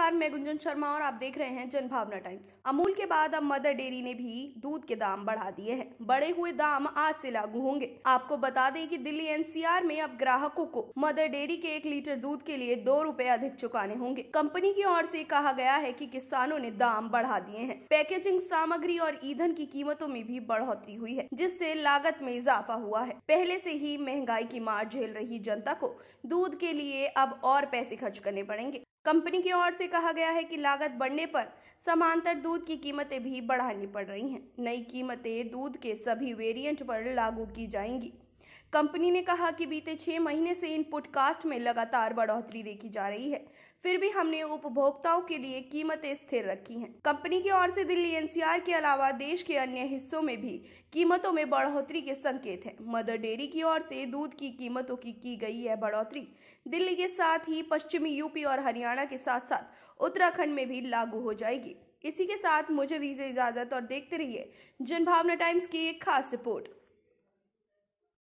नमस्कार मैं गुंजन शर्मा और आप देख रहे हैं जनभावना टाइम्स अमूल के बाद अब मदर डेयरी ने भी दूध के दाम बढ़ा दिए हैं बड़े हुए दाम आज से लागू होंगे आपको बता दें कि दिल्ली एनसीआर में अब ग्राहकों को मदर डेयरी के एक लीटर दूध के लिए दो रूपए अधिक चुकाने होंगे कंपनी की ओर से कहा गया है कि किसानों ने दाम बढ़ा दिए हैं पैकेजिंग सामग्री और ईंधन की कीमतों में भी बढ़ोतरी हुई है जिससे लागत में इजाफा हुआ है पहले से ही महंगाई की मार झेल रही जनता को दूध के लिए अब और पैसे खर्च करने पड़ेंगे कंपनी की ओर से कहा गया है कि लागत बढ़ने पर समांतर दूध की कीमतें भी बढ़ानी पड़ रही हैं नई कीमतें दूध के सभी वेरिएंट पर लागू की जाएंगी कंपनी ने कहा कि बीते छः महीने से इनपुट कास्ट में लगातार बढ़ोतरी देखी जा रही है फिर भी हमने उपभोक्ताओं के लिए कीमतें स्थिर रखी हैं कंपनी की ओर से दिल्ली एनसीआर के अलावा देश के अन्य हिस्सों में भी कीमतों में बढ़ोतरी के संकेत हैं मदर डेयरी की ओर से दूध की कीमतों की की गई है बढ़ोतरी दिल्ली के साथ ही पश्चिमी यूपी और हरियाणा के साथ साथ उत्तराखंड में भी लागू हो जाएगी इसी के साथ मुझे दीजिए इजाजत और देखते रहिए जनभावना टाइम्स की एक खास रिपोर्ट